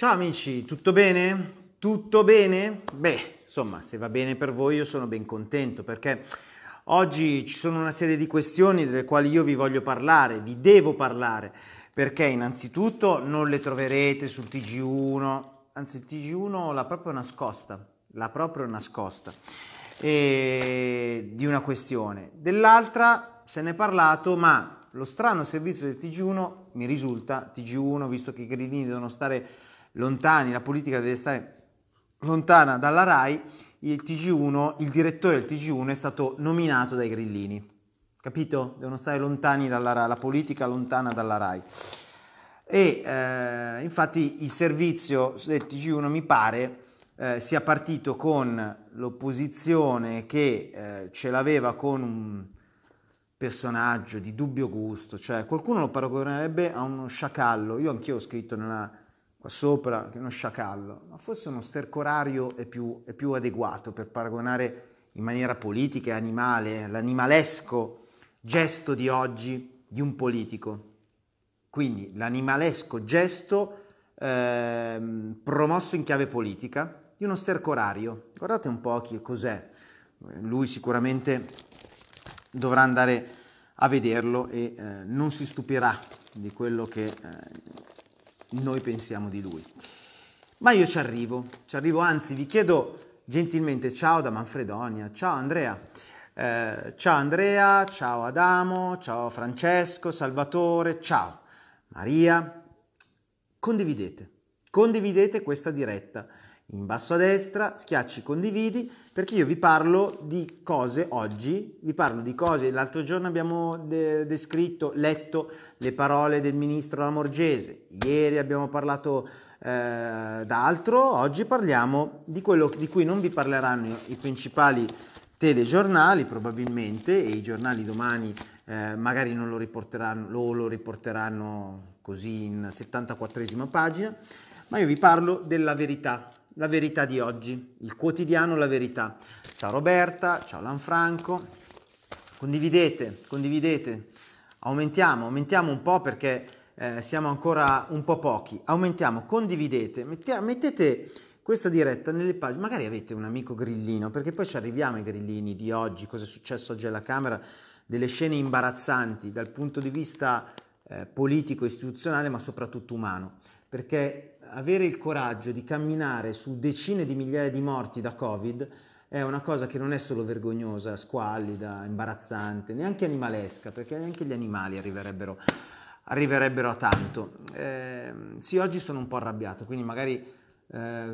Ciao amici, tutto bene? Tutto bene? Beh, insomma, se va bene per voi io sono ben contento perché oggi ci sono una serie di questioni delle quali io vi voglio parlare, vi devo parlare, perché innanzitutto non le troverete sul TG1, anzi il TG1 l'ha proprio nascosta, l'ha proprio nascosta, e... di una questione. Dell'altra se ne è parlato, ma lo strano servizio del TG1 mi risulta, TG1, visto che i gridini devono stare lontani, la politica deve stare lontana dalla RAI, il, TG1, il direttore del TG1 è stato nominato dai grillini. Capito? Devono stare lontani dalla RAI, la politica lontana dalla RAI. E eh, infatti il servizio del TG1 mi pare eh, sia partito con l'opposizione che eh, ce l'aveva con un personaggio di dubbio gusto, cioè qualcuno lo paragonerebbe a uno sciacallo, io anch'io ho scritto nella qua sopra, che uno sciacallo, ma forse uno stercorario è più, è più adeguato per paragonare in maniera politica e animale l'animalesco gesto di oggi di un politico. Quindi l'animalesco gesto eh, promosso in chiave politica di uno stercorario. Guardate un po' chi, cos'è. Lui sicuramente dovrà andare a vederlo e eh, non si stupirà di quello che eh, noi pensiamo di lui. Ma io ci arrivo, ci arrivo, anzi vi chiedo gentilmente ciao da Manfredonia, ciao Andrea, eh, ciao Andrea, ciao Adamo, ciao Francesco, Salvatore, ciao Maria, condividete, condividete questa diretta in basso a destra, schiacci condividi perché io vi parlo di cose oggi, vi parlo di cose, l'altro giorno abbiamo de descritto, letto le parole del ministro Lamorgese, ieri abbiamo parlato eh, d'altro, oggi parliamo di quello di cui non vi parleranno i principali telegiornali probabilmente e i giornali domani eh, magari non lo riporteranno, lo, lo riporteranno così in 74esima pagina, ma io vi parlo della verità, la verità di oggi, il quotidiano La verità. Ciao Roberta, ciao Lanfranco, condividete, condividete, aumentiamo, aumentiamo un po' perché eh, siamo ancora un po' pochi, aumentiamo, condividete, mette, mettete questa diretta nelle pagine, magari avete un amico grillino, perché poi ci arriviamo ai grillini di oggi, cosa è successo oggi alla Camera, delle scene imbarazzanti dal punto di vista eh, politico, istituzionale, ma soprattutto umano, perché avere il coraggio di camminare su decine di migliaia di morti da Covid è una cosa che non è solo vergognosa, squallida, imbarazzante, neanche animalesca, perché neanche gli animali arriverebbero, arriverebbero a tanto. Eh, sì, oggi sono un po' arrabbiato, quindi magari eh,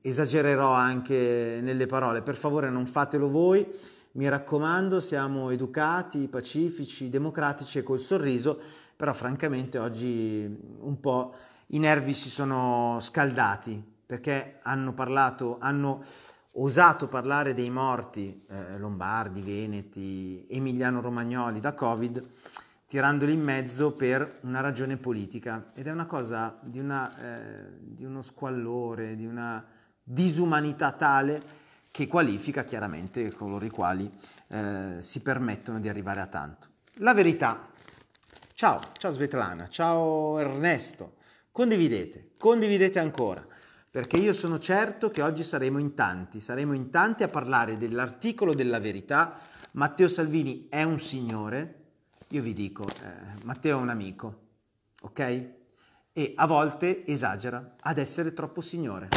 esagererò anche nelle parole. Per favore non fatelo voi. Mi raccomando, siamo educati, pacifici, democratici e col sorriso, però francamente oggi un po' i nervi si sono scaldati perché hanno parlato, hanno osato parlare dei morti eh, lombardi, veneti, emiliano-romagnoli da Covid, tirandoli in mezzo per una ragione politica. Ed è una cosa di, una, eh, di uno squallore, di una disumanità tale che qualifica chiaramente coloro i quali eh, si permettono di arrivare a tanto. La verità. Ciao, ciao Svetlana, ciao Ernesto. Condividete, condividete ancora, perché io sono certo che oggi saremo in tanti, saremo in tanti a parlare dell'articolo della verità. Matteo Salvini è un signore, io vi dico, eh, Matteo è un amico, ok? E a volte esagera ad essere troppo signore.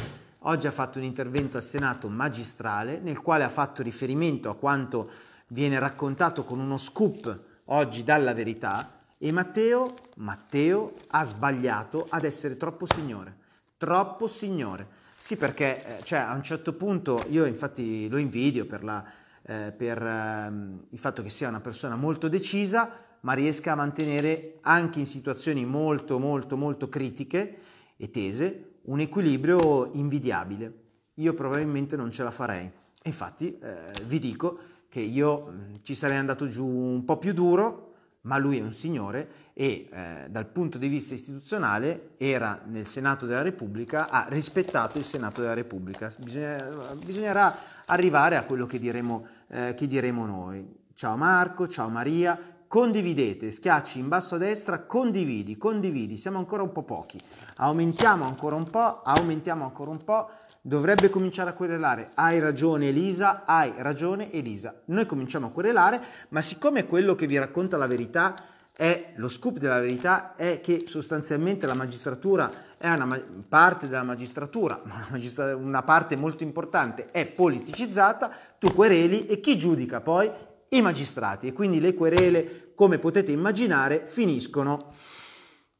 Oggi ha fatto un intervento al Senato magistrale nel quale ha fatto riferimento a quanto viene raccontato con uno scoop oggi dalla verità e Matteo, Matteo ha sbagliato ad essere troppo signore, troppo signore. Sì, perché eh, cioè, a un certo punto io infatti lo invidio per, la, eh, per eh, il fatto che sia una persona molto decisa, ma riesca a mantenere anche in situazioni molto, molto, molto critiche e tese un equilibrio invidiabile. Io probabilmente non ce la farei. Infatti eh, vi dico che io mh, mm, ci sarei andato giù un po' più duro, ma lui è un signore e eh, dal punto di vista istituzionale era nel Senato della Repubblica, ha rispettato il Senato della Repubblica. Bisogna, bisognerà arrivare a quello che diremo, eh, che diremo noi. Ciao Marco, ciao Maria, condividete, schiacci in basso a destra, condividi, condividi, siamo ancora un po' pochi, aumentiamo ancora un po', aumentiamo ancora un po' dovrebbe cominciare a querelare. Hai ragione Elisa, hai ragione Elisa. Noi cominciamo a querelare, ma siccome quello che vi racconta la verità è lo scoop della verità è che sostanzialmente la magistratura è una parte della magistratura, ma una, magistra- una parte molto importante è politicizzata, tu quereli e chi giudica poi? I magistrati. E quindi le querele, come potete immaginare, finiscono,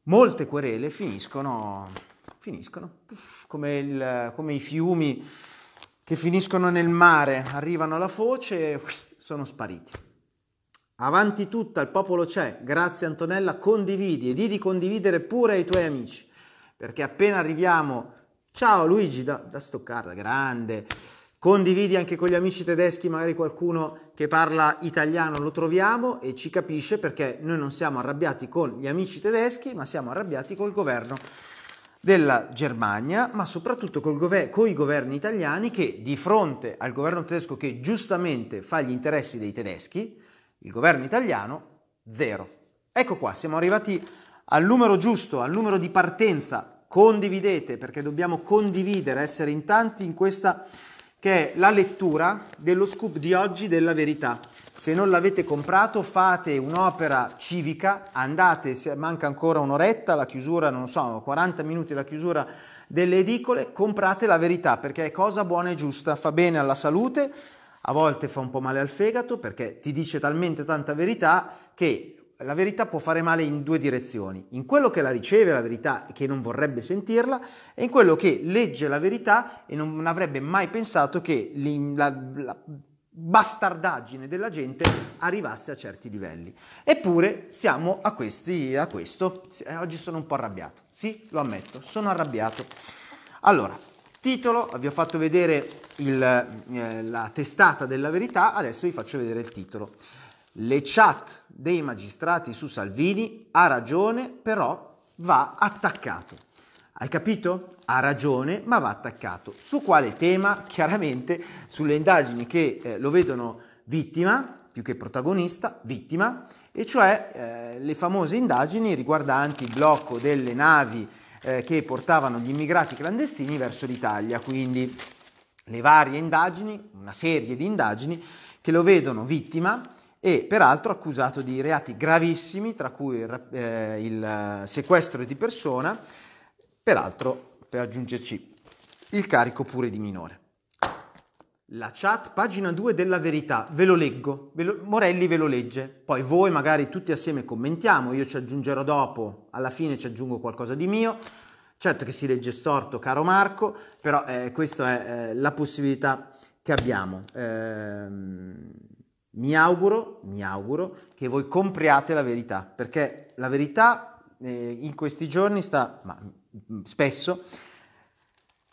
molte querele finiscono, finiscono. Puff come, il, come i fiumi che finiscono nel mare, arrivano alla foce e sono spariti. Avanti tutta, il popolo c'è. Grazie Antonella, condividi e di di condividere pure ai tuoi amici. Perché appena arriviamo, ciao Luigi da, da Stoccarda, grande. Condividi anche con gli amici tedeschi, magari qualcuno che parla italiano lo troviamo e ci capisce perché noi non siamo arrabbiati con gli amici tedeschi, ma siamo arrabbiati col governo della Germania, ma soprattutto con gover- i governi italiani che di fronte al governo tedesco che giustamente fa gli interessi dei tedeschi, il governo italiano zero. Ecco qua, siamo arrivati al numero giusto, al numero di partenza. Condividete perché dobbiamo condividere, essere in tanti in questa che è la lettura dello scoop di oggi della verità. Se non l'avete comprato fate un'opera civica, andate, se manca ancora un'oretta la chiusura, non so, 40 minuti la chiusura delle edicole, comprate la verità perché è cosa buona e giusta, fa bene alla salute, a volte fa un po' male al fegato perché ti dice talmente tanta verità che la verità può fare male in due direzioni, in quello che la riceve la verità e che non vorrebbe sentirla e in quello che legge la verità e non avrebbe mai pensato che la, la bastardaggine della gente arrivasse a certi livelli. Eppure siamo a, questi, a questo. Eh, oggi sono un po' arrabbiato. Sì, lo ammetto, sono arrabbiato. Allora, titolo, vi ho fatto vedere il, eh, la testata della verità, adesso vi faccio vedere il titolo. Le chat dei magistrati su Salvini ha ragione, però va attaccato. Hai capito? Ha ragione, ma va attaccato. Su quale tema? Chiaramente sulle indagini che eh, lo vedono vittima, più che protagonista, vittima, e cioè eh, le famose indagini riguardanti il blocco delle navi eh, che portavano gli immigrati clandestini verso l'Italia, quindi le varie indagini, una serie di indagini che lo vedono vittima e peraltro accusato di reati gravissimi, tra cui il, eh, il eh, sequestro di persona, Peraltro, per aggiungerci, il carico pure di minore. La chat, pagina 2 della verità, ve lo leggo, ve lo, Morelli ve lo legge, poi voi magari tutti assieme commentiamo, io ci aggiungerò dopo, alla fine ci aggiungo qualcosa di mio, certo che si legge storto caro Marco, però eh, questa è eh, la possibilità che abbiamo. Eh, mi, auguro, mi auguro che voi compriate la verità, perché la verità eh, in questi giorni sta... Ma, Mm, spesso,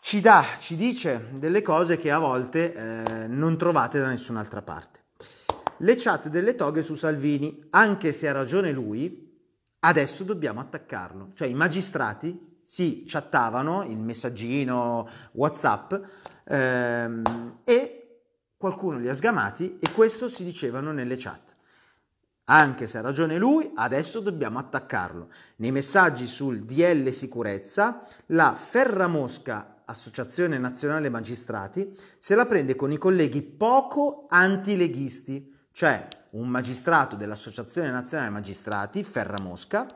ci, dà, ci dice delle cose che a volte eh, non trovate da nessun'altra parte. Le chat delle toghe su Salvini, anche se ha ragione lui, adesso dobbiamo attaccarlo. Cioè i magistrati si chattavano, il messaggino, Whatsapp, ehm, e qualcuno li ha sgamati e questo si dicevano nelle chat. Anche se ha ragione lui, adesso dobbiamo attaccarlo. Nei messaggi sul DL sicurezza, la Ferramosca Associazione Nazionale Magistrati se la prende con i colleghi poco antileghisti, cioè un magistrato dell'Associazione Nazionale Magistrati, Ferramosca,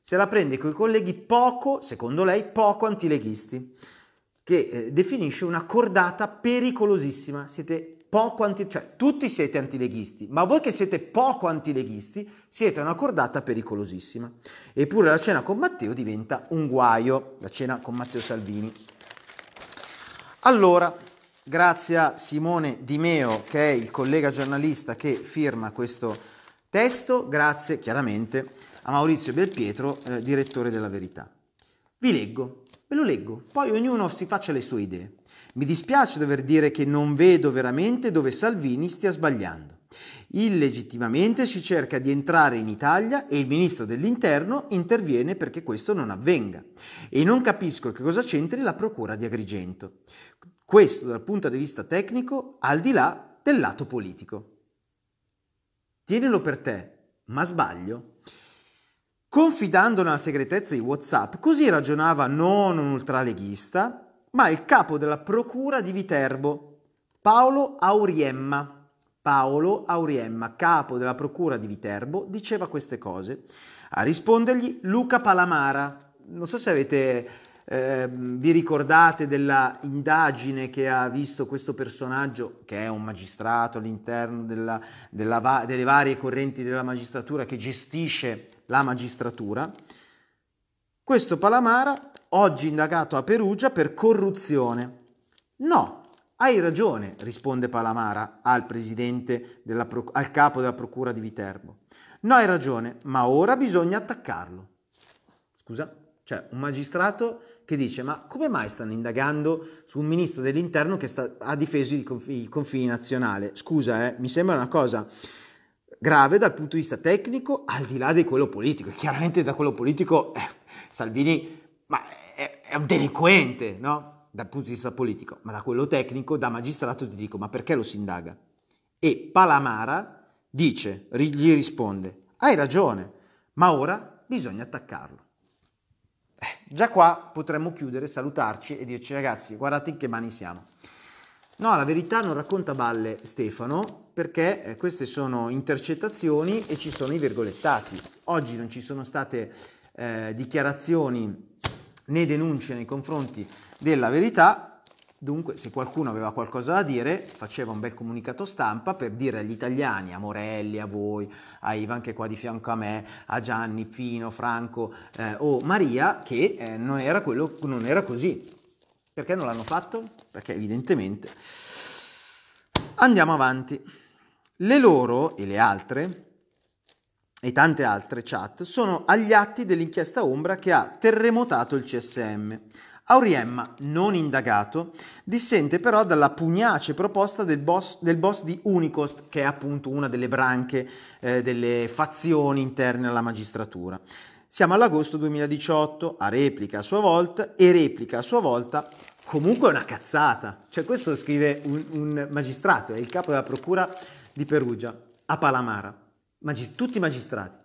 se la prende con i colleghi poco, secondo lei, poco antileghisti, che eh, definisce una cordata pericolosissima. Siete poco anti... cioè tutti siete antileghisti, ma voi che siete poco antileghisti siete una cordata pericolosissima. Eppure la cena con Matteo diventa un guaio, la cena con Matteo Salvini. Allora, grazie a Simone Di Meo, che è il collega giornalista che firma questo testo, grazie chiaramente a Maurizio Belpietro, eh, direttore della Verità. Vi leggo, ve lo leggo, poi ognuno si faccia le sue idee. Mi dispiace dover dire che non vedo veramente dove Salvini stia sbagliando. Illegittimamente si cerca di entrare in Italia e il ministro dell'interno interviene perché questo non avvenga. E non capisco che cosa c'entri la procura di Agrigento. Questo dal punto di vista tecnico, al di là del lato politico. Tienilo per te, ma sbaglio? Confidando nella segretezza di WhatsApp, così ragionava non un ultraleghista, ma il capo della procura di Viterbo, Paolo Auriemma. Paolo Auriemma, capo della procura di Viterbo, diceva queste cose. A rispondergli Luca Palamara. Non so se avete eh, vi ricordate della indagine che ha visto questo personaggio, che è un magistrato all'interno della, della va- delle varie correnti della magistratura, che gestisce la magistratura? Questo Palamara oggi indagato a Perugia per corruzione. No, hai ragione, risponde Palamara al, presidente della, al capo della procura di Viterbo. No, hai ragione, ma ora bisogna attaccarlo. Scusa, cioè un magistrato che dice ma come mai stanno indagando su un ministro dell'interno che sta, ha difeso i, conf- i confini nazionali? Scusa, eh, mi sembra una cosa grave dal punto di vista tecnico al di là di quello politico. Chiaramente da quello politico eh, Salvini ma eh, è, è un delinquente, no? Dal punto di vista politico, ma da quello tecnico, da magistrato ti dico, ma perché lo si indaga? E Palamara dice, gli risponde, hai ragione, ma ora bisogna attaccarlo. Eh, già qua potremmo chiudere, salutarci e dirci ragazzi, guardate in che mani siamo. No, la verità non racconta balle Stefano perché eh, queste sono intercettazioni e ci sono i virgolettati. Oggi non ci sono state eh, dichiarazioni né denunce nei confronti della verità. Dunque, se qualcuno aveva qualcosa da dire, faceva un bel comunicato stampa per dire agli italiani, a Morelli, a voi, a Ivan che è qua di fianco a me, a Gianni, Pino, Franco eh, o Maria, che eh, non, era quello, non era così. Perché non l'hanno fatto? Perché evidentemente... Andiamo avanti. Le loro e le altre e tante altre chat sono agli atti dell'inchiesta Ombra che ha terremotato il CSM. Auriemma, non indagato, dissente però dalla pugnace proposta del boss, del boss di Unicost, che è appunto una delle branche eh, delle fazioni interne alla magistratura. Siamo all'agosto 2018, a replica a sua volta e replica a sua volta comunque è una cazzata. Cioè questo scrive un, un magistrato, è il capo della procura di Perugia, a Palamara magis- tutti i magistrati,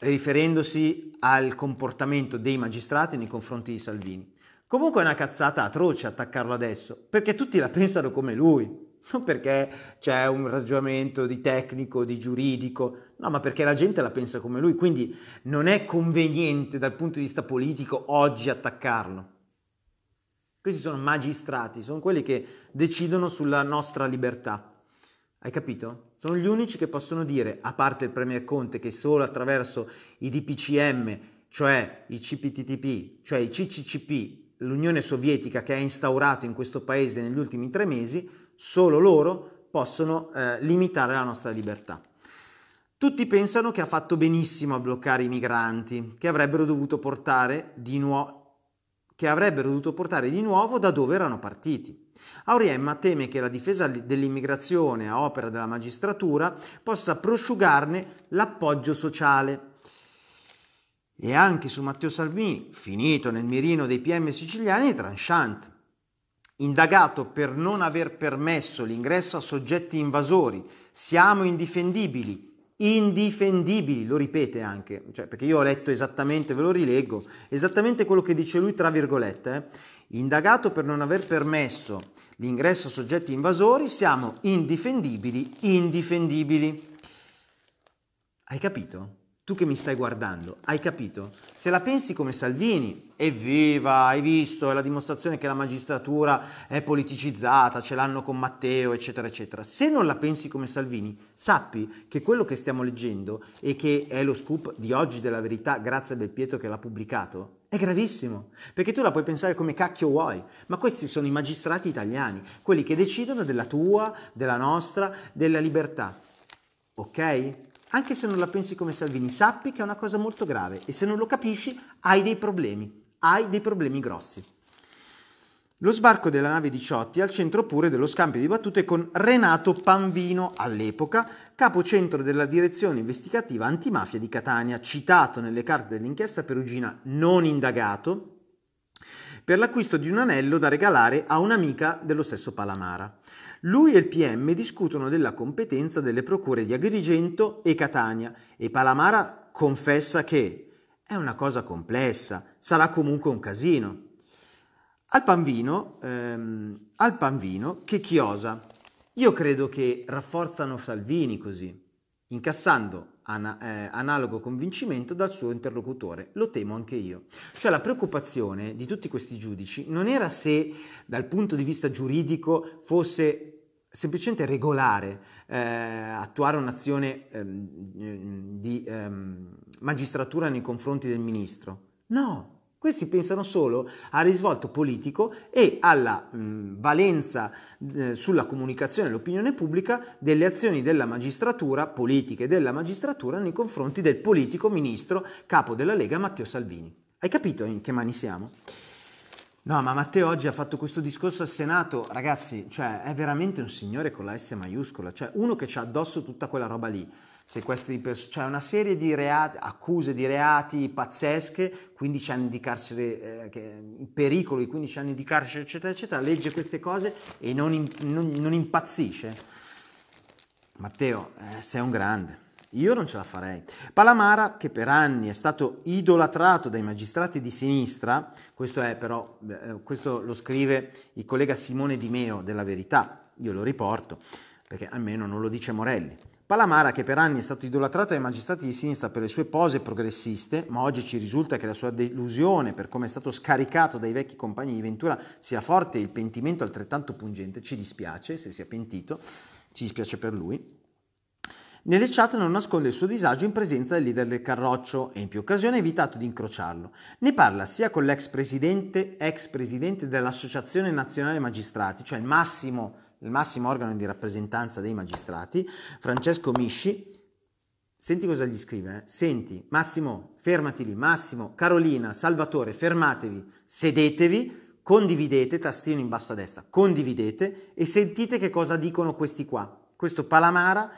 riferendosi al comportamento dei magistrati nei confronti di Salvini. Comunque è una cazzata atroce attaccarlo adesso, perché tutti la pensano come lui, non perché c'è un ragionamento di tecnico, di giuridico, no, ma perché la gente la pensa come lui, quindi non è conveniente dal punto di vista politico oggi attaccarlo. Questi sono magistrati, sono quelli che decidono sulla nostra libertà. Hai capito? Sono gli unici che possono dire, a parte il Premier Conte, che solo attraverso i DPCM, cioè i CPTTP, cioè i CCCP, l'Unione Sovietica che ha instaurato in questo paese negli ultimi tre mesi, solo loro possono eh, limitare la nostra libertà. Tutti pensano che ha fatto benissimo a bloccare i migranti, che avrebbero dovuto portare di, nuo- avrebbero dovuto portare di nuovo da dove erano partiti. Auriemma teme che la difesa dell'immigrazione a opera della magistratura possa prosciugarne l'appoggio sociale. E anche su Matteo Salvini, finito nel mirino dei PM siciliani, è tranchant. Indagato per non aver permesso l'ingresso a soggetti invasori, siamo indifendibili, indifendibili, lo ripete anche, cioè, perché io ho letto esattamente, ve lo rileggo, esattamente quello che dice lui tra virgolette. Eh. Indagato per non aver permesso l'ingresso a soggetti invasori, siamo indifendibili, indifendibili. Hai capito? Tu che mi stai guardando, hai capito? Se la pensi come Salvini, evviva, hai visto, è la dimostrazione che la magistratura è politicizzata, ce l'hanno con Matteo, eccetera, eccetera. Se non la pensi come Salvini, sappi che quello che stiamo leggendo e che è lo scoop di oggi della verità, grazie a Belpietro che l'ha pubblicato, è gravissimo, perché tu la puoi pensare come cacchio vuoi, ma questi sono i magistrati italiani, quelli che decidono della tua, della nostra, della libertà. Ok? Anche se non la pensi come Salvini, sappi che è una cosa molto grave e se non lo capisci hai dei problemi, hai dei problemi grossi. Lo sbarco della nave 18 è al centro pure dello scambio di battute con Renato Panvino, all'epoca capo centro della direzione investigativa antimafia di Catania, citato nelle carte dell'inchiesta perugina non indagato, per l'acquisto di un anello da regalare a un'amica dello stesso Palamara. Lui e il PM discutono della competenza delle procure di Agrigento e Catania e Palamara confessa che è una cosa complessa, sarà comunque un casino. Al Panvino, ehm, al Panvino che chiosa. Io credo che rafforzano Salvini così, incassando ana- eh, analogo convincimento dal suo interlocutore. Lo temo anche io. Cioè la preoccupazione di tutti questi giudici non era se dal punto di vista giuridico fosse semplicemente regolare, eh, attuare un'azione ehm, eh, di ehm, magistratura nei confronti del ministro. No, questi pensano solo al risvolto politico e alla mh, mm, valenza eh, sulla comunicazione e l'opinione pubblica delle azioni della magistratura, politiche della magistratura nei confronti del politico ministro capo della Lega Matteo Salvini. Hai capito in che mani siamo? No, ma Matteo oggi ha fatto questo discorso al Senato, ragazzi, cioè è veramente un signore con la S maiuscola, cioè uno che ha addosso tutta quella roba lì. Se pers- cioè una serie di reati, accuse di reati pazzesche, 15 anni di carcere, eh, pericolo di 15 anni di carcere, eccetera, eccetera, legge queste cose e non, in, non, non impazzisce. Matteo, eh, sei un grande. Io non ce la farei. Palamara, che per anni è stato idolatrato dai magistrati di sinistra, questo, è però, eh, questo lo scrive il collega Simone Di Meo della Verità, io lo riporto, perché almeno non lo dice Morelli. Palamara, che per anni è stato idolatrato dai magistrati di sinistra per le sue pose progressiste, ma oggi ci risulta che la sua delusione per come è stato scaricato dai vecchi compagni di Ventura sia forte e il pentimento altrettanto pungente, ci dispiace se si è pentito, ci dispiace per lui. Nelle chat non nasconde il suo disagio in presenza del leader del Carroccio e in più occasioni ha evitato di incrociarlo. Ne parla sia con l'ex presidente, ex presidente dell'Associazione Nazionale Magistrati, cioè il massimo, il massimo organo di rappresentanza dei magistrati, Francesco Misci, Senti cosa gli scrive, eh? senti Massimo, fermati lì, Massimo, Carolina, Salvatore, fermatevi, sedetevi, condividete, tastino in basso a destra, condividete e sentite che cosa dicono questi qua. Questo Palamara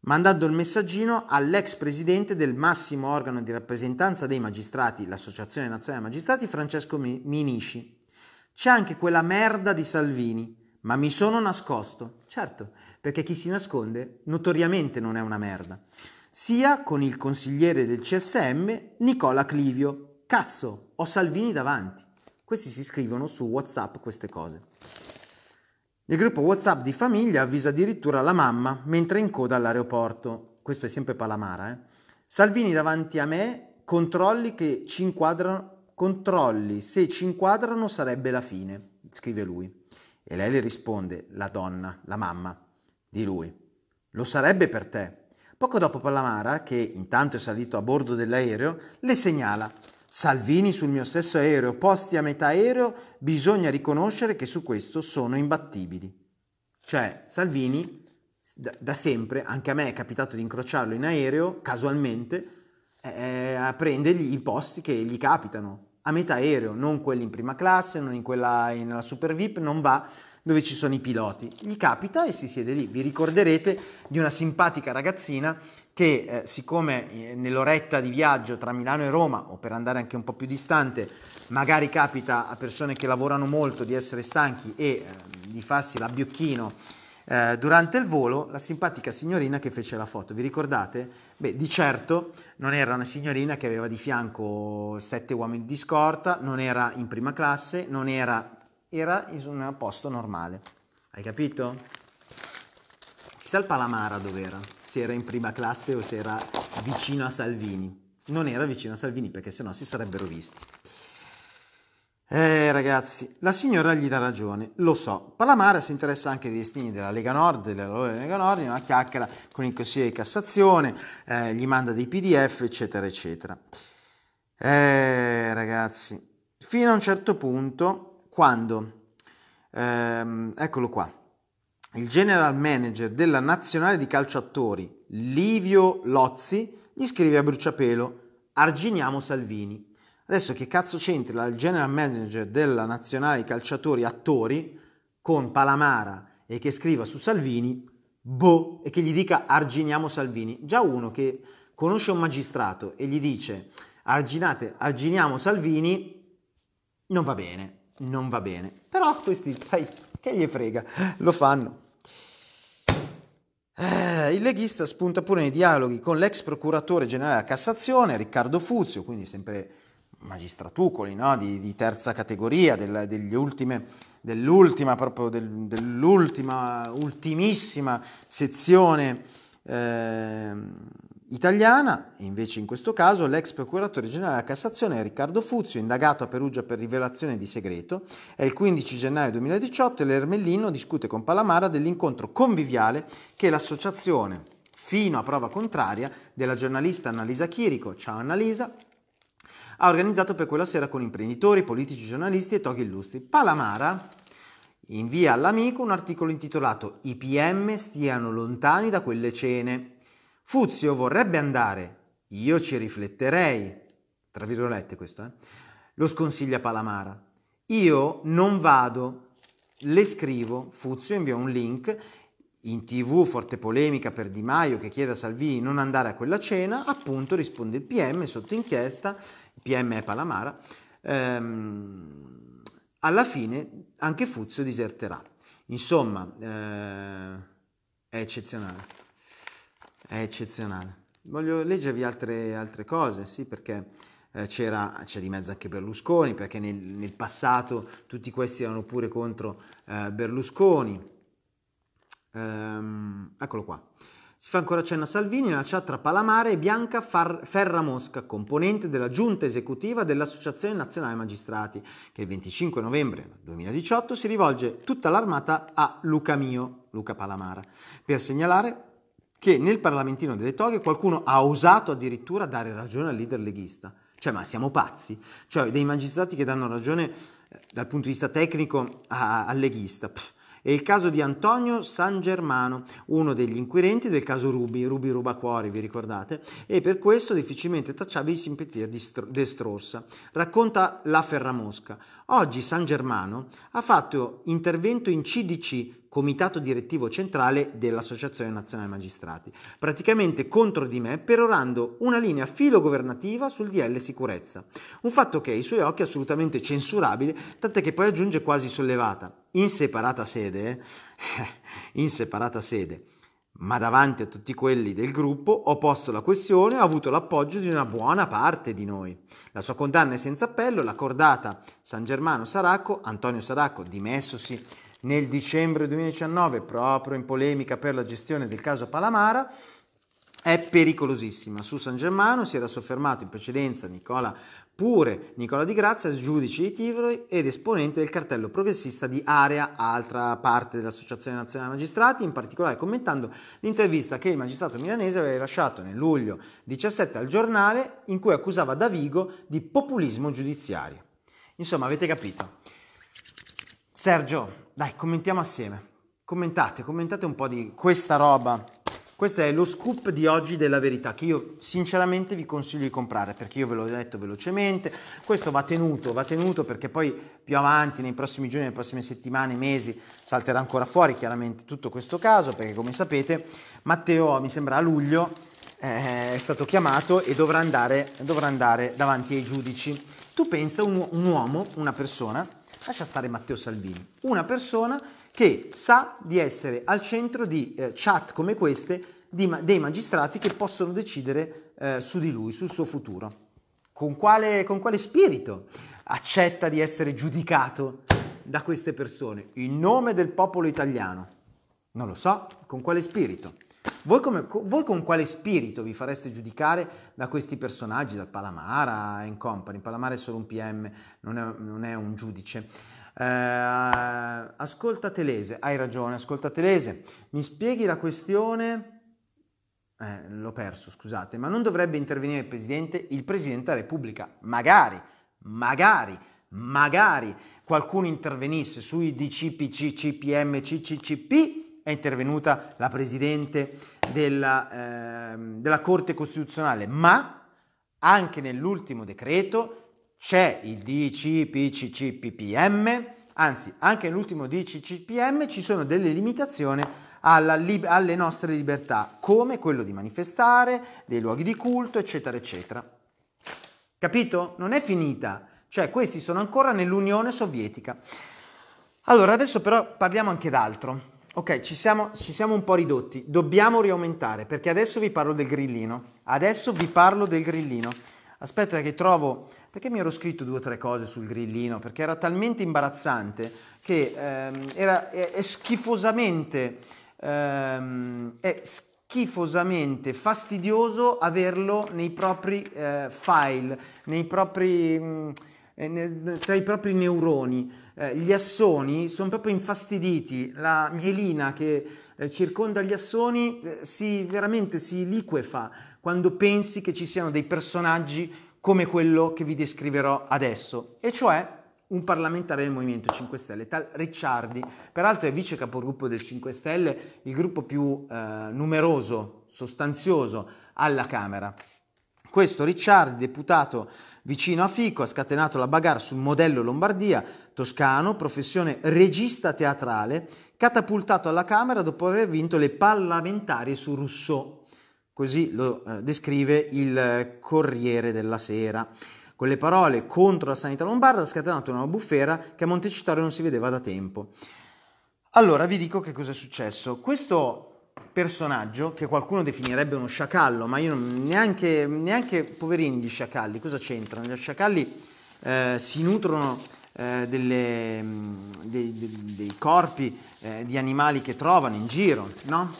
mandando il messaggino all'ex presidente del massimo organo di rappresentanza dei magistrati, l'Associazione Nazionale dei Magistrati, Francesco Minisci. C'è anche quella merda di Salvini, ma mi sono nascosto. Certo, perché chi si nasconde notoriamente non è una merda. Sia con il consigliere del CSM, Nicola Clivio. Cazzo, ho Salvini davanti. Questi si scrivono su WhatsApp queste cose. Il gruppo WhatsApp di famiglia avvisa addirittura la mamma mentre in coda all'aeroporto. Questo è sempre Palamara. Eh? Salvini davanti a me, controlli, che ci inquadrano. controlli se ci inquadrano sarebbe la fine, scrive lui. E lei le risponde, la donna, la mamma, di lui. Lo sarebbe per te. Poco dopo Palamara, che intanto è salito a bordo dell'aereo, le segnala Salvini sul mio stesso aereo, posti a metà aereo, bisogna riconoscere che su questo sono imbattibili. Cioè, Salvini da, da sempre, anche a me è capitato di incrociarlo in aereo, casualmente, eh, eh prende gli, i posti che gli capitano, a metà aereo, non quelli in prima classe, non in quella nella super VIP, non va dove ci sono i piloti. Gli capita e si siede lì. Vi ricorderete di una simpatica ragazzina che eh, siccome eh, nell'oretta di viaggio tra Milano e Roma, o per andare anche un po' più distante, magari capita a persone che lavorano molto di essere stanchi e eh, di farsi l'abbiocchino eh, durante il volo, la simpatica signorina che fece la foto, vi ricordate? Beh, di certo non era una signorina che aveva di fianco sette uomini di scorta, non era in prima classe, non era, era in un posto normale. Hai capito? Chissà il Palamara dov'era se era in prima classe o se era vicino a Salvini. Non era vicino a Salvini perché sennò si sarebbero visti. Eh ragazzi, la signora gli dà ragione, lo so. Palamara si interessa anche dei destini della Lega Nord, della loro Lega Nord, in una chiacchiera con il Consiglio di Cassazione, eh, gli manda dei PDF, eccetera, eccetera. Eh ragazzi, fino a un certo punto, quando, ehm, eccolo qua, il general manager della nazionale di calciatori Livio Lozzi gli scrive a bruciapelo arginiamo Salvini. Adesso che cazzo c'entra il general manager della nazionale di calciatori attori con Palamara e che scriva su Salvini, boh, e che gli dica arginiamo Salvini. Già uno che conosce un magistrato e gli dice arginate, arginiamo Salvini, non va bene, non va bene. Però questi, sai, che gli frega, lo fanno. Eh, il leghista spunta pure nei dialoghi con l'ex procuratore generale della Cassazione, Riccardo Fuzio, quindi sempre magistratucoli no? di, di, terza categoria, della, ultime, dell'ultima, proprio del, dell'ultima, ultimissima sezione eh, italiana, invece in questo caso l'ex procuratore generale della Cassazione Riccardo Fuzio, indagato a Perugia per rivelazione di segreto, è il 15 gennaio 2018 e l'Ermellino discute con Palamara dell'incontro conviviale che l'associazione, fino a prova contraria, della giornalista Annalisa Chirico, ciao Annalisa, ha organizzato per quella sera con imprenditori, politici, giornalisti e toghi illustri. Palamara invia all'amico un articolo intitolato I PM stiano lontani da quelle cene Fuzio vorrebbe andare, io ci rifletterei. Tra virgolette questo, eh? Lo sconsiglia Palamara. Io non vado, le scrivo, Fuzio invia un link, in tv forte polemica per Di Maio che chiede a Salvini non andare a quella cena, appunto risponde il PM sotto inchiesta, il PM è Palamara, ehm, alla fine anche Fuzio diserterà. Insomma, eh, è eccezionale è eccezionale. Voglio leggervi altre, altre cose, sì, perché eh, c'era, c'è di mezzo anche Berlusconi, perché nel, nel passato tutti questi erano pure contro eh, Berlusconi. Ehm, eccolo qua. Si fa ancora cenno a Salvini nella chat tra Palamare e Bianca Far- Mosca, componente della giunta esecutiva dell'Associazione Nazionale Magistrati, che il 25 novembre 2018 si rivolge tutta l'armata a Luca Mio, Luca Palamara, per segnalare che nel Parlamentino delle Toghe qualcuno ha osato addirittura dare ragione al leader leghista. Cioè, ma siamo pazzi? Cioè, dei magistrati che danno ragione eh, dal punto di vista tecnico al leghista. Pff. È il caso di Antonio San Germano, uno degli inquirenti del caso Rubi, Rubi Rubacuori, vi ricordate? E per questo difficilmente tacciabile simpatia destrossa. Racconta la Ferramosca. Oggi San Germano ha fatto intervento in CDC, comitato direttivo centrale dell'Associazione Nazionale Magistrati, praticamente contro di me perorando una linea filogovernativa sul DL sicurezza. Un fatto che ai suoi occhi è assolutamente censurabile, tant'è che poi aggiunge quasi sollevata, in separata sede, eh, in separata sede, ma davanti a tutti quelli del gruppo ho posto la questione e ho avuto l'appoggio di una buona parte di noi. La sua condanna è senza appello, l'accordata San Germano Saracco, Antonio Saracco dimessosi nel dicembre 2019, proprio in polemica per la gestione del caso Palamara, è pericolosissima. Su San Germano si era soffermato in precedenza Nicola Pure, Nicola Di Grazia, giudice di Tivoli ed esponente del cartello progressista di Area, altra parte dell'Associazione Nazionale Magistrati, in particolare commentando l'intervista che il magistrato milanese aveva rilasciato nel luglio 17 al giornale in cui accusava Davigo di populismo giudiziario. Insomma, avete capito. Sergio, dai, commentiamo assieme. Commentate, commentate un po' di questa roba. Questo è lo scoop di oggi della verità che io sinceramente vi consiglio di comprare perché io ve l'ho detto velocemente. Questo va tenuto, va tenuto perché poi più avanti, nei prossimi giorni, nelle prossime settimane, mesi, salterà ancora fuori chiaramente tutto questo caso perché come sapete Matteo, mi sembra a luglio, eh, è stato chiamato e dovrà andare, dovrà andare davanti ai giudici. Tu pensa un, un uomo, una persona, lascia stare Matteo Salvini, una persona che sa di essere al centro di eh, chat come queste di, dei magistrati che possono decidere eh, su di lui, sul suo futuro. Con quale, con quale spirito accetta di essere giudicato da queste persone in nome del popolo italiano? Non lo so, con quale spirito? Voi, come, voi, con quale spirito vi fareste giudicare da questi personaggi, dal Palamara e company? Palamara è solo un PM, non è, non è un giudice. Eh, ascolta Telese, hai ragione, ascolta Telese, mi spieghi la questione... Eh, l'ho perso, scusate, ma non dovrebbe intervenire il Presidente, il Presidente della Repubblica, magari, magari, magari qualcuno intervenisse sui DCPC, CPM, CCCP è intervenuta la Presidente della, eh, della Corte Costituzionale, ma anche nell'ultimo decreto c'è il DCPCCPPM, anzi anche nell'ultimo DCCPM ci sono delle limitazioni alle nostre libertà, come quello di manifestare, dei luoghi di culto, eccetera, eccetera. Capito? Non è finita, cioè questi sono ancora nell'Unione Sovietica. Allora, adesso però parliamo anche d'altro. Ok, ci siamo, ci siamo, un po' ridotti, dobbiamo riaumentare perché adesso vi parlo del grillino, adesso vi parlo del grillino. Aspetta che trovo, perché mi ero scritto due o tre cose sul grillino? Perché era talmente imbarazzante che ehm, era, è, è, schifosamente, ehm, è schifosamente fastidioso averlo nei propri eh, file, nei propri... Mh, mm, tra i propri neuroni. Eh, gli assoni sono proprio infastiditi, la mielina che eh, circonda gli assoni eh, si, veramente si liquefa quando pensi che ci siano dei personaggi come quello che vi descriverò adesso, e cioè un parlamentare del Movimento 5 Stelle, tal Ricciardi, peraltro è vice capogruppo del 5 Stelle, il gruppo più eh, numeroso, sostanzioso alla Camera. Questo Ricciardi, deputato Vicino a Fico ha scatenato la bagarre sul modello Lombardia, toscano, professione regista teatrale, catapultato alla Camera dopo aver vinto le parlamentari su Rousseau. Così lo eh, descrive il eh, Corriere della Sera. Con le parole contro la sanità lombarda ha scatenato una bufera che a Montecitorio non si vedeva da tempo. Allora vi dico che cosa è successo. Questo personaggio che qualcuno definirebbe uno sciacallo, ma io non, neanche, neanche poverini gli sciacalli, cosa c'entrano? Gli sciacalli eh, si nutrono eh, delle, mm, dei, dei, dei, corpi eh, di animali che trovano in giro, no?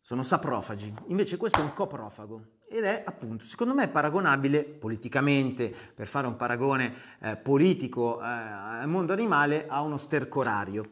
Sono saprofagi, invece questo è un coprofago ed è appunto, secondo me, paragonabile politicamente, per fare un paragone eh, politico eh, al mondo animale, a uno stercorario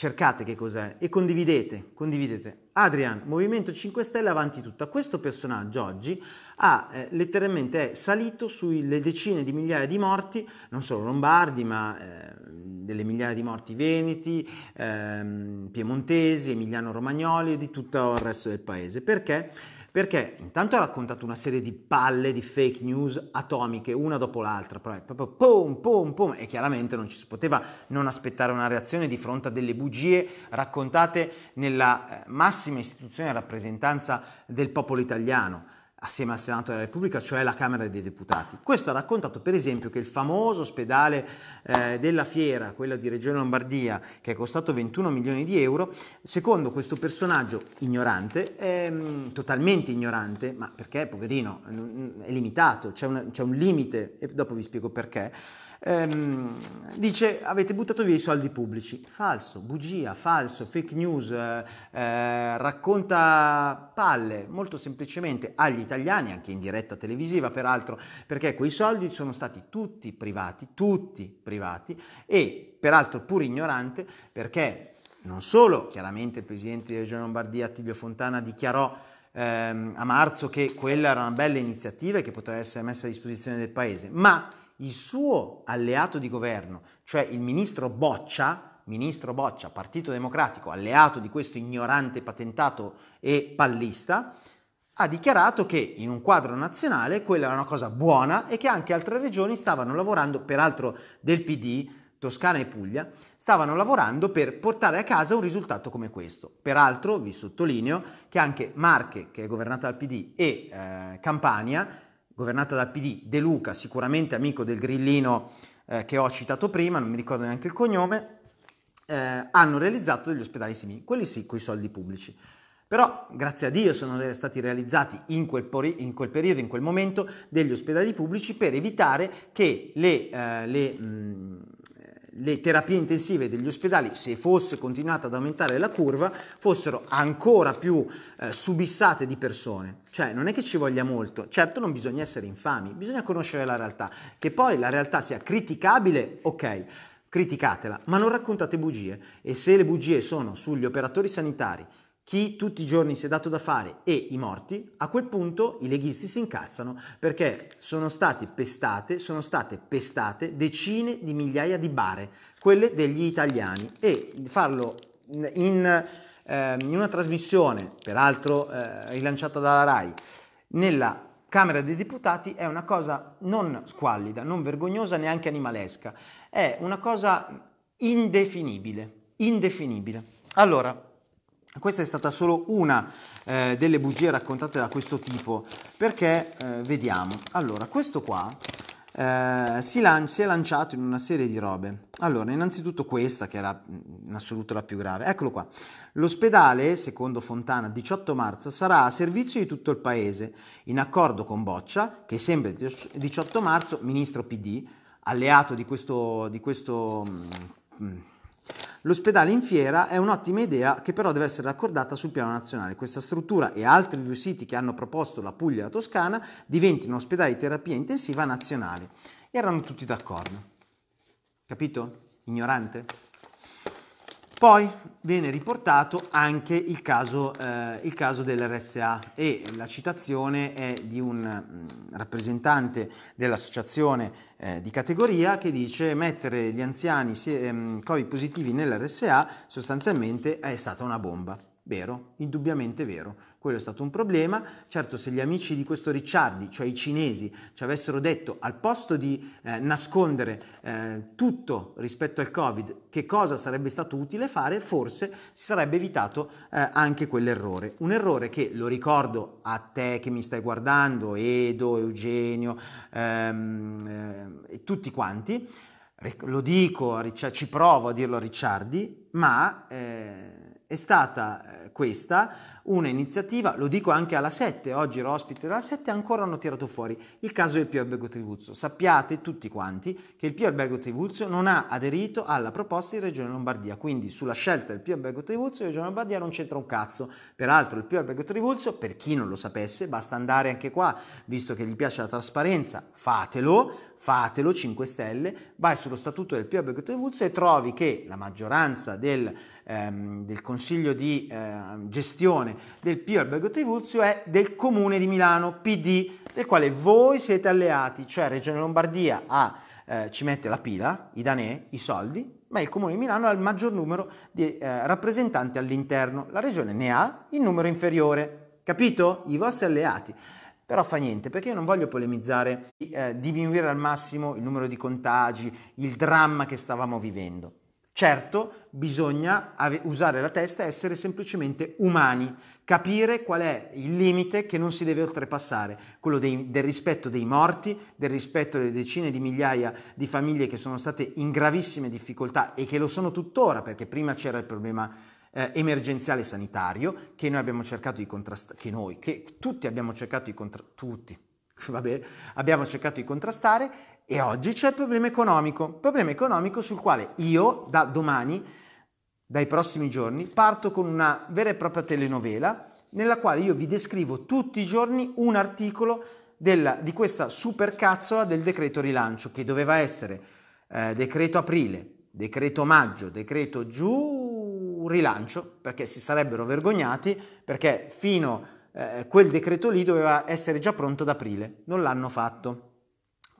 cercate che cos'è e condividete, condividete. Adrian, Movimento 5 Stelle avanti tutta. Questo personaggio oggi ha eh, letteralmente è salito sulle decine di migliaia di morti, non solo lombardi, ma eh, delle migliaia di morti veneti, eh, piemontesi, emiliano-romagnoli e di tutto il resto del paese. Perché? Perché intanto ha raccontato una serie di palle di fake news atomiche, una dopo l'altra, proprio pom pom pom, e chiaramente non ci si poteva non aspettare una reazione di fronte a delle bugie raccontate nella eh, massima istituzione e rappresentanza del popolo italiano assieme al Senato della Repubblica, cioè la Camera dei Deputati. Questo ha raccontato per esempio che il famoso ospedale eh, della Fiera, quello di Regione Lombardia, che è costato 21 milioni di euro, secondo questo personaggio ignorante, ehm, totalmente ignorante, ma perché poverino, è limitato, c'è un, c'è un limite, e dopo vi spiego perché, ehm, dice avete buttato via i soldi pubblici. Falso, bugia, falso, fake news, eh, eh, racconta palle, molto semplicemente agli italiani, anche in diretta televisiva peraltro, perché quei soldi sono stati tutti privati, tutti privati e peraltro pur ignorante perché non solo, chiaramente il presidente della regione Lombardia Attilio Fontana dichiarò ehm, a marzo che quella era una bella iniziativa e che poteva essere messa a disposizione del paese, ma il suo alleato di governo, cioè il ministro Boccia, ministro Boccia, Partito Democratico, alleato di questo ignorante patentato e pallista, ha dichiarato che in un quadro nazionale quella era una cosa buona e che anche altre regioni stavano lavorando, peraltro del PD, Toscana e Puglia, stavano lavorando per portare a casa un risultato come questo. Peraltro vi sottolineo che anche Marche, che è governata dal PD, e eh, Campania governata dal PD, De Luca, sicuramente amico del grillino eh, che ho citato prima, non mi ricordo neanche il cognome, eh, hanno realizzato degli ospedali simili, quelli sì, con i soldi pubblici. Però, grazie a Dio, sono stati realizzati in quel, pori- in quel, periodo, in quel momento, degli ospedali pubblici per evitare che le, eh, le mh, le terapie intensive degli ospedali, se fosse continuata ad aumentare la curva, fossero ancora più eh, subissate di persone. Cioè non è che ci voglia molto, certo non bisogna essere infami, bisogna conoscere la realtà. Che poi la realtà sia criticabile, ok, criticatela, ma non raccontate bugie. E se le bugie sono sugli operatori sanitari, chi tutti i giorni si è dato da fare e i morti, a quel punto i leghisti si incazzano perché sono state pestate, sono state pestate decine di migliaia di bare, quelle degli italiani, e farlo in, eh, in una trasmissione, peraltro eh, rilanciata dalla RAI, nella Camera dei Deputati è una cosa non squallida, non vergognosa, neanche animalesca, è una cosa indefinibile, indefinibile. Allora, questa è stata solo una eh, delle bugie raccontate da questo tipo, perché eh, vediamo. Allora, questo qua eh, si, lan- si, è lanciato in una serie di robe. Allora, innanzitutto questa, che era in assoluto la più grave. Eccolo qua. L'ospedale, secondo Fontana, 18 marzo sarà a servizio di tutto il paese, in accordo con Boccia, che sempre 18 marzo, ministro PD, alleato di questo... Di questo mh, mm, mh, mm, L'ospedale in fiera è un'ottima idea che però deve essere raccordata sul piano nazionale. Questa struttura e altri due siti che hanno proposto la Puglia e la Toscana diventino ospedali di terapia intensiva nazionali. Erano tutti d'accordo. Capito? Ignorante? Poi viene riportato anche il caso, eh, il caso dell'RSA e la citazione è di un mm, rappresentante dell'associazione eh, di categoria che dice mettere gli anziani ehm, Covid positivi nell'RSA sostanzialmente è stata una bomba. Vero, indubbiamente vero. Quello è stato un problema. Certo, se gli amici di questo Ricciardi, cioè i cinesi, ci avessero detto al posto di eh, nascondere eh, tutto rispetto al Covid, che cosa sarebbe stato utile fare, forse si sarebbe evitato eh, anche quell'errore. Un errore che, lo ricordo a te che mi stai guardando, Edo, Eugenio, ehm, eh, tutti quanti, lo dico, a Ricciardi, ci provo a dirlo a Ricciardi, ma eh, è stata eh, questa una iniziativa, lo dico anche alla 7, oggi ero ospite della 7, ancora hanno tirato fuori il caso del Pio Albergo Trivuzzo. Sappiate tutti quanti che il Pio Albergo Trivuzzo non ha aderito alla proposta di Regione Lombardia, quindi sulla scelta del Pio Albergo Trivuzzo Regione Lombardia non c'entra un cazzo. Peraltro il Pio Albergo Trivuzzo, per chi non lo sapesse, basta andare anche qua, visto che gli piace la trasparenza, fatelo, fatelo 5 Stelle, vai sullo statuto del Pio Albergo Trivuzzo e trovi che la maggioranza del, ehm, del consiglio di eh, gestione delegazione del Pio Albergo Trivulzio è del Comune di Milano, PD, del quale voi siete alleati, cioè Regione Lombardia ha, eh, ci mette la pila, i danè, i soldi, ma il Comune di Milano ha il maggior numero di eh, rappresentanti all'interno, la Regione ne ha il numero inferiore, capito? I vostri alleati. Però fa niente, perché io non voglio polemizzare, eh, diminuire al massimo il numero di contagi, il dramma che stavamo vivendo. Certo, bisogna usare la testa e essere semplicemente umani, capire qual è il limite che non si deve oltrepassare, quello dei, del rispetto dei morti, del rispetto delle decine di migliaia di famiglie che sono state in gravissime difficoltà e che lo sono tuttora, perché prima c'era il problema eh, emergenziale sanitario che noi abbiamo cercato di contrastare, che noi, che tutti abbiamo cercato di contrastare, tutti, vabbè, abbiamo cercato di contrastare e oggi c'è il problema economico, problema economico sul quale io da domani, dai prossimi giorni, parto con una vera e propria telenovela nella quale io vi descrivo tutti i giorni un articolo della, di questa supercazzola del decreto rilancio che doveva essere eh, decreto aprile, decreto maggio, decreto giù, rilancio, perché si sarebbero vergognati, perché fino a eh, quel decreto lì doveva essere già pronto ad aprile, non l'hanno fatto.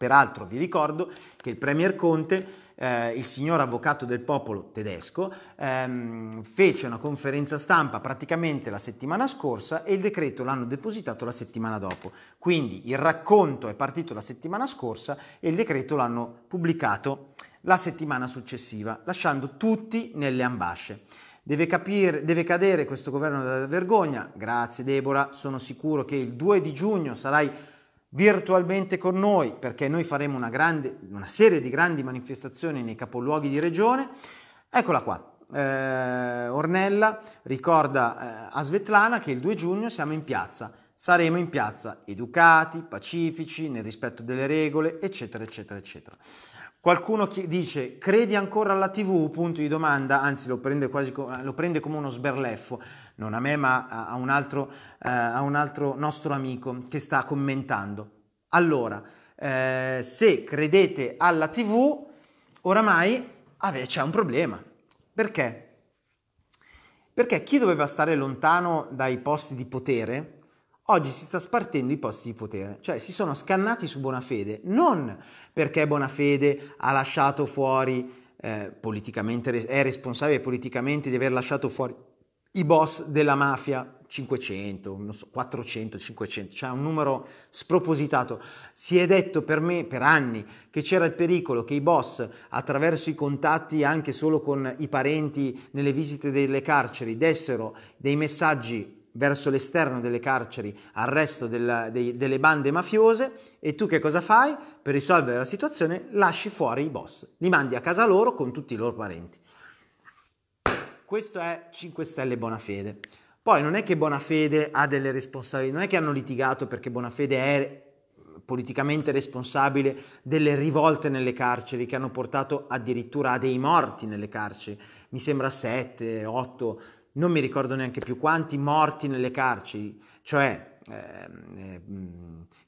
Peraltro vi ricordo che il Premier Conte eh, il signor avvocato del popolo tedesco, ehm, fece una conferenza stampa praticamente la settimana scorsa e il decreto l'hanno depositato la settimana dopo. Quindi il racconto è partito la settimana scorsa e il decreto l'hanno pubblicato la settimana successiva, lasciando tutti nelle ambasce. Deve, capire, deve cadere questo governo dalla vergogna, grazie Debora, sono sicuro che il 2 di giugno sarai virtualmente con noi, perché noi faremo una, grande, una serie di grandi manifestazioni nei capoluoghi di regione. Eccola qua, eh, Ornella ricorda eh, a Svetlana che il 2 giugno siamo in piazza. Saremo in piazza educati, pacifici, nel rispetto delle regole, eccetera, eccetera, eccetera. Qualcuno dice, credi ancora alla TV? Punto di domanda, anzi lo prende, quasi, lo prende come uno sberleffo, non a me ma a un altro, eh, a un altro nostro amico che sta commentando. Allora, eh, se credete alla TV, oramai vabbè, c'è un problema. Perché? Perché chi doveva stare lontano dai posti di potere, Oggi si sta spartendo i posti di potere, cioè si sono scannati su Bonafede, non perché Bonafede ha lasciato fuori, eh, politicamente, è responsabile politicamente di aver lasciato fuori i boss della mafia 500, so, 400, 500, cioè un numero spropositato. Si è detto per me per anni che c'era il pericolo che i boss, attraverso i contatti anche solo con i parenti nelle visite delle carceri, dessero dei messaggi verso l'esterno delle carceri al resto della, dei, delle bande mafiose e tu che cosa fai? Per risolvere la situazione lasci fuori i boss, li mandi a casa loro con tutti i loro parenti. Questo è 5 Stelle Bonafede. Poi non è che Bonafede ha delle responsabilità, non è che hanno litigato perché Bonafede è politicamente responsabile delle rivolte nelle carceri che hanno portato addirittura a dei morti nelle carceri, mi sembra 7, 8, non mi ricordo neanche più quanti morti nelle carceri, cioè eh,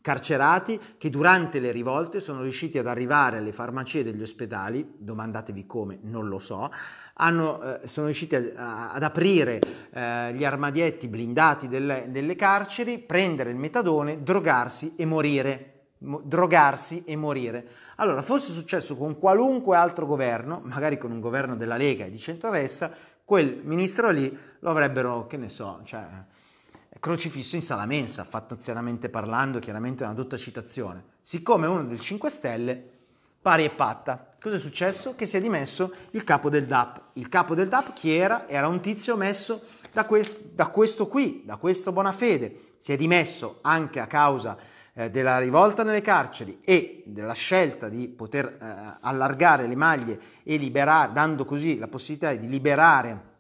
carcerati che durante le rivolte sono riusciti ad arrivare alle farmacie degli ospedali, domandatevi come, non lo so, hanno, eh, sono riusciti a, a, ad aprire eh, gli armadietti blindati delle, delle carceri, prendere il metadone, drogarsi e morire drogarsi e morire. Allora, fosse successo con qualunque altro governo, magari con un governo della Lega e di centrodestra, quel ministro lì lo avrebbero, che ne so, cioè, crocifisso in sala mensa, fatto zianamente parlando, chiaramente una dotta citazione. Siccome uno del 5 Stelle, pari e patta, Cos'è successo? Che si è dimesso il capo del DAP. Il capo del DAP chi era? Era un tizio messo da, quest- da questo qui, da questo Bonafede. Si è dimesso anche a causa eh, della rivolta nelle carceri e della scelta di poter eh, allargare le maglie e liberare, dando così la possibilità di liberare,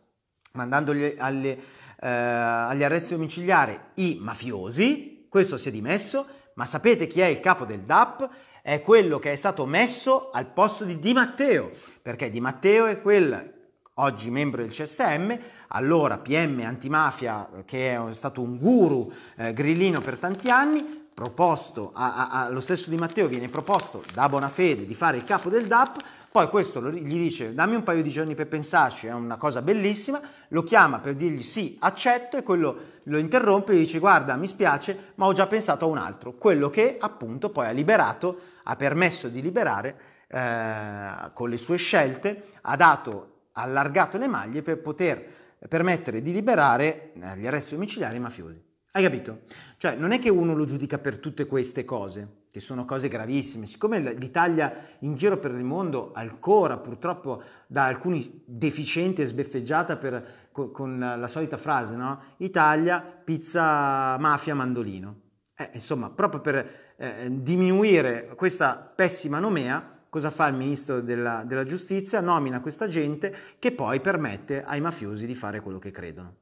mandandogli alle, eh, agli arresti domiciliari i mafiosi, questo si è dimesso, ma sapete chi è il capo del DAP? È quello che è stato messo al posto di Di Matteo, perché Di Matteo è quel oggi membro del CSM, allora PM antimafia che è stato un guru eh, grillino per tanti anni, proposto a, a, allo stesso Di Matteo viene proposto da Bonafede di fare il capo del DAP, poi questo lo, gli dice dammi un paio di giorni per pensarci, è una cosa bellissima, lo chiama per dirgli sì, accetto e quello lo interrompe e dice guarda mi spiace ma ho già pensato a un altro, quello che appunto poi ha liberato, ha permesso di liberare eh, con le sue scelte, ha dato, allargato le maglie per poter permettere di liberare eh, gli arresti domiciliari mafiosi. Hai capito? Cioè non è che uno lo giudica per tutte queste cose, che sono cose gravissime, siccome l'Italia in giro per il mondo ancora purtroppo da alcuni deficienti è sbeffeggiata per, con, con, la solita frase, no? Italia, pizza, mafia, mandolino. Eh, insomma, proprio per eh, diminuire questa pessima nomea, cosa fa il ministro della, della, giustizia? Nomina questa gente che poi permette ai mafiosi di fare quello che credono.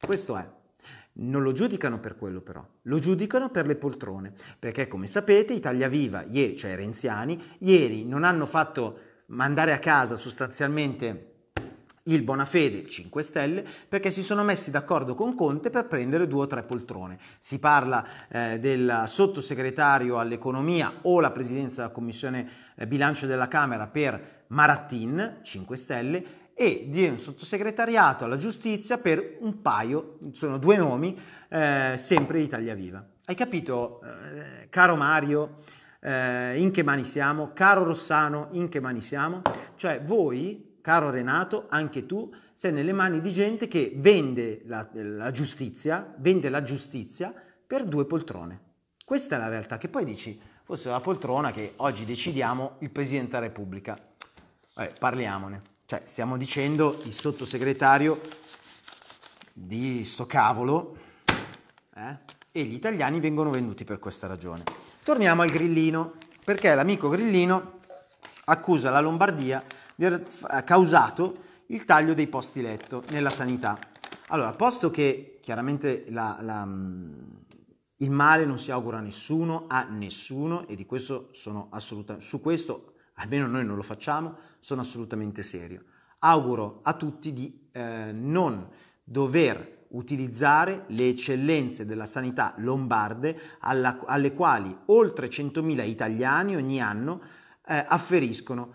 Questo è. Non lo giudicano per quello però, lo giudicano per le poltrone, perché come sapete Italia Viva, cioè i Renziani, ieri non hanno fatto mandare a casa sostanzialmente il Bonafede 5 Stelle perché si sono messi d'accordo con Conte per prendere due o tre poltrone. Si parla eh, del sottosegretario all'economia o la presidenza della Commissione eh, Bilancio della Camera per Maratin 5 Stelle e di un sottosegretariato alla giustizia per un paio, sono due nomi, eh, sempre di Italia Viva. Hai capito, eh, caro Mario, eh, in che mani siamo? Caro Rossano, in che mani siamo? Cioè voi, caro Renato, anche tu, sei nelle mani di gente che vende la, la giustizia, vende la giustizia per due poltrone. Questa è la realtà, che poi dici, forse è la poltrona che oggi decidiamo il Presidente della Repubblica. Vabbè, parliamone. Cioè, stiamo dicendo il sottosegretario di sto cavolo eh? e gli italiani vengono venduti per questa ragione. Torniamo al grillino, perché l'amico grillino accusa la Lombardia di aver causato il taglio dei posti letto nella sanità. Allora, posto che chiaramente la, la, mm, il male non si augura a nessuno, a nessuno, e questo sono assolutamente, su questo almeno noi non lo facciamo, sono assolutamente serio. Auguro a tutti di eh, non dover utilizzare le eccellenze della sanità lombarde alla, alle quali oltre 100.000 italiani ogni anno eh, afferiscono.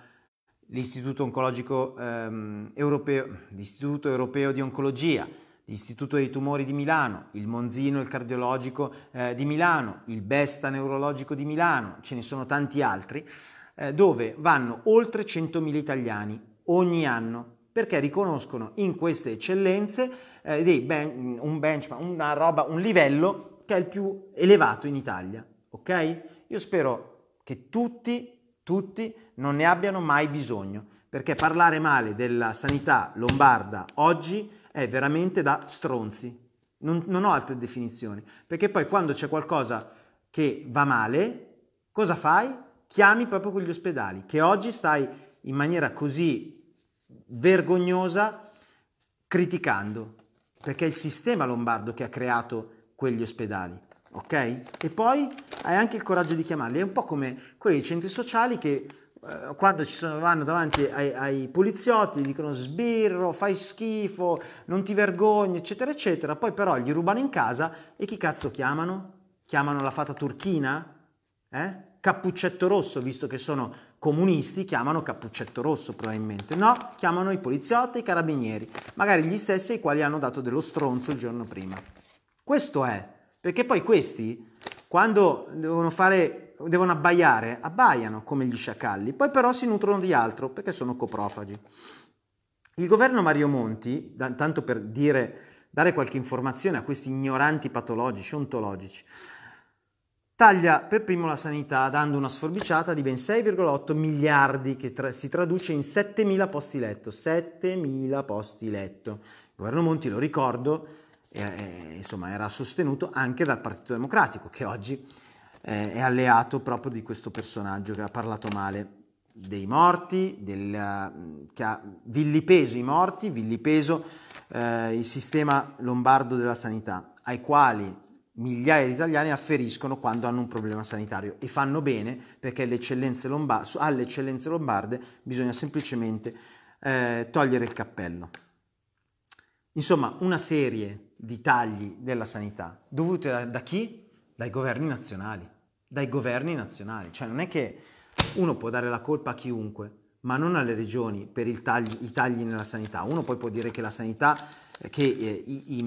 L'Istituto Oncologico ehm, Europeo, l'Istituto Europeo di Oncologia, l'Istituto dei Tumori di Milano, il Monzino, il Cardiologico eh, di Milano, il Besta Neurologico di Milano, ce ne sono tanti altri eh, dove vanno oltre 100.000 italiani ogni anno perché riconoscono in queste eccellenze eh, ben, un benchmark, una roba, un livello che è il più elevato in Italia. Ok? Io spero che tutti, tutti non ne abbiano mai bisogno, perché parlare male della sanità lombarda oggi è veramente da stronzi. Non, non ho altre definizioni, perché poi quando c'è qualcosa che va male, cosa fai? chiami proprio quegli ospedali che oggi stai in maniera così vergognosa criticando, perché è il sistema lombardo che ha creato quegli ospedali, ok? E poi hai anche il coraggio di chiamarli, è un po' come quei centri sociali che eh, quando ci sono, vanno davanti ai, ai poliziotti gli dicono sbirro, fai schifo, non ti vergogni, eccetera, eccetera, poi però gli rubano in casa e chi cazzo chiamano? Chiamano la fata turchina? Eh? cappuccetto rosso, visto che sono comunisti, chiamano cappuccetto rosso probabilmente, no? Chiamano i poliziotti i carabinieri, magari gli stessi ai quali hanno dato dello stronzo il giorno prima. Questo è, perché poi questi, quando devono fare, devono abbaiare, abbaiano come gli sciacalli, poi però si nutrono di altro, perché sono coprofagi. Il governo Mario Monti, tanto per dire, dare qualche informazione a questi ignoranti patologici, ontologici, taglia per primo la sanità dando una sforbiciata di ben 6,8 miliardi che tra- si traduce in 7.000 posti letto, 7.000 posti letto. Il governo Monti, lo ricordo, eh, eh, insomma, era sostenuto anche dal Partito Democratico che oggi eh, è alleato proprio di questo personaggio che ha parlato male dei morti, del, che ha villipeso i morti, villipeso eh, il sistema lombardo della sanità, ai quali migliaia di italiani afferiscono quando hanno un problema sanitario e fanno bene perché alle eccellenze, lomba- alle eccellenze lombarde bisogna semplicemente eh, togliere il cappello. Insomma, una serie di tagli della sanità dovuti da, da, chi? Dai governi nazionali. Dai governi nazionali. Cioè non è che uno può dare la colpa a chiunque, ma non alle regioni per tagli, i tagli nella sanità. Uno poi può dire che la sanità, eh, che eh, i, i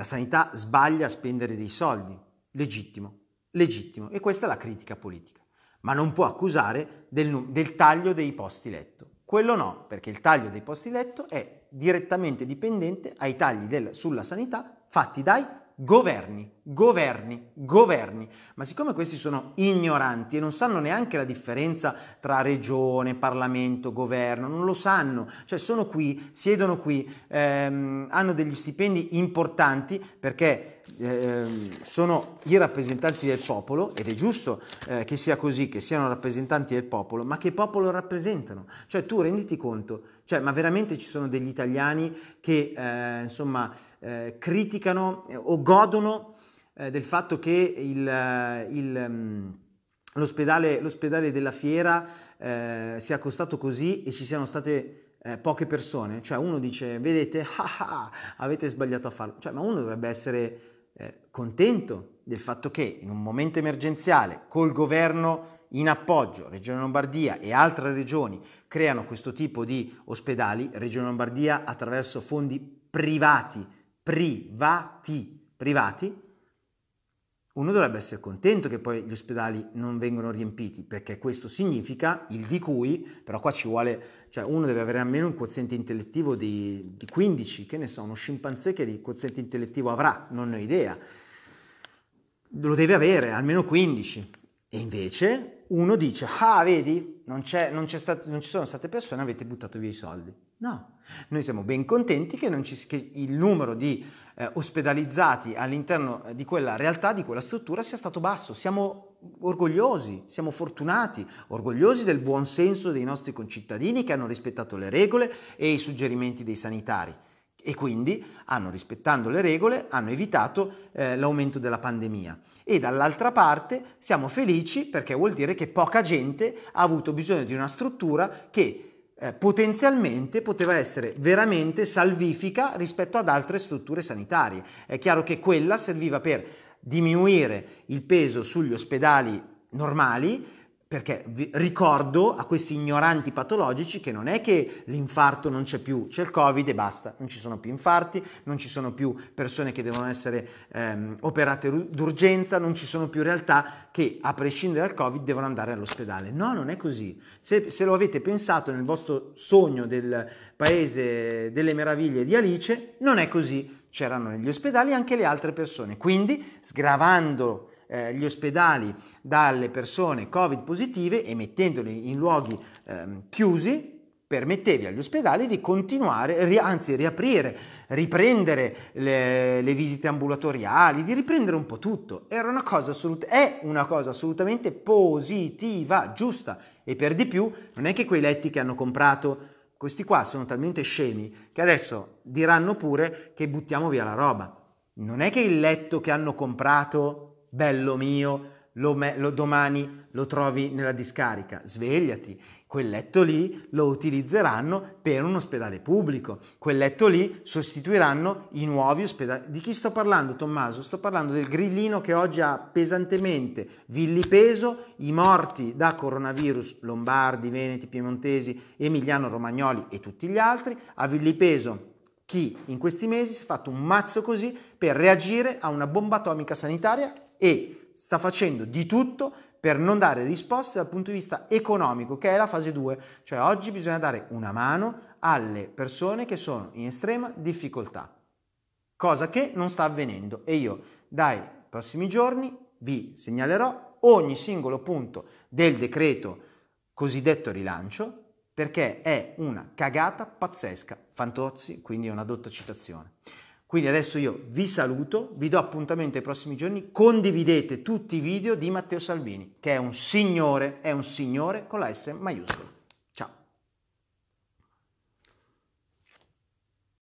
la sanità sbaglia a spendere dei soldi, legittimo, legittimo, e questa è la critica politica, ma non può accusare del, del taglio dei posti letto. Quello no, perché il taglio dei posti letto è direttamente dipendente ai tagli del, sulla sanità fatti dai governi, governi, governi. Ma siccome questi sono ignoranti e non sanno neanche la differenza tra regione, Parlamento, governo, non lo sanno, cioè sono qui, siedono qui, ehm, hanno degli stipendi importanti perché Ehm, sono i rappresentanti del popolo ed è giusto eh, che sia così, che siano rappresentanti del popolo, ma che popolo rappresentano? Cioè tu renditi conto, cioè, ma veramente ci sono degli italiani che eh, insomma eh, criticano eh, o godono eh, del fatto che il, il, mm, l'ospedale, l'ospedale, della fiera sia costato così e ci siano state eh, poche persone, cioè uno dice vedete, ah, ah, avete sbagliato a farlo, cioè, ma uno dovrebbe essere contento del fatto che in un momento emergenziale col governo in appoggio Regione Lombardia e altre regioni creano questo tipo di ospedali, Regione Lombardia attraverso fondi privati, privati, privati, uno dovrebbe essere contento che poi gli ospedali non vengano riempiti, perché questo significa il di cui, però qua ci vuole cioè uno deve avere almeno un quoziente intellettivo di, di 15, che ne so, uno scimpanzé che di quoziente intellettivo avrà, non ne ho idea, lo deve avere almeno 15. E invece uno dice, ah vedi, non, non, stat- non ci sono state persone, avete buttato via i soldi. No, noi siamo ben contenti che, ci, che il numero di eh, ospedalizzati all'interno di quella realtà, di quella struttura sia stato basso. Siamo orgogliosi, siamo fortunati, orgogliosi del buon senso dei nostri concittadini che hanno rispettato le regole e i suggerimenti dei sanitari e quindi hanno, rispettando le regole, hanno evitato eh, l'aumento della pandemia. E dall'altra parte siamo felici perché vuol dire che poca gente ha avuto bisogno di una struttura che eh, potenzialmente poteva essere veramente salvifica rispetto ad altre strutture sanitarie. È chiaro che quella serviva per diminuire il peso sugli ospedali normali perché ricordo a questi ignoranti patologici che non è che l'infarto non c'è più, c'è il Covid e basta, non ci sono più infarti, non ci sono più persone che devono essere ehm, operate d'urgenza, non ci sono più realtà che a prescindere dal Covid devono andare all'ospedale. No, non è così. Se, se lo avete pensato nel vostro sogno del paese delle meraviglie di Alice, non è così c'erano negli ospedali anche le altre persone. Quindi, sgravando eh, gli ospedali dalle persone Covid positive e mettendoli in luoghi ehm, chiusi, permettevi agli ospedali di continuare, ri, anzi riaprire, riprendere le, le, visite ambulatoriali, di riprendere un po' tutto. Era una cosa assolut- è una cosa assolutamente positiva, giusta e per di più non è che quei letti che hanno comprato questi qua sono talmente scemi che adesso diranno pure che buttiamo via la roba. Non è che il letto che hanno comprato, bello mio, lo, me, lo domani lo trovi nella discarica. Svegliati quel letto lì lo utilizzeranno per un ospedale pubblico, quel letto lì sostituiranno i nuovi ospedali. Di chi sto parlando Tommaso? Sto parlando del grillino che oggi ha pesantemente villipeso i morti da coronavirus, lombardi, veneti, piemontesi, emiliano, romagnoli e tutti gli altri, ha villipeso chi in questi mesi si è fatto un mazzo così per reagire a una bomba atomica sanitaria e sta facendo di tutto per non dare risposte dal punto di vista economico, che è la fase 2, cioè oggi bisogna dare una mano alle persone che sono in estrema difficoltà, cosa che non sta avvenendo e io dai prossimi giorni vi segnalerò ogni singolo punto del decreto cosiddetto rilancio perché è una cagata pazzesca. Fantozzi, quindi è una dotta citazione. Quindi adesso io vi saluto, vi do appuntamento ai prossimi giorni, condividete tutti i video di Matteo Salvini, che è un signore, è un signore con la S maiuscola.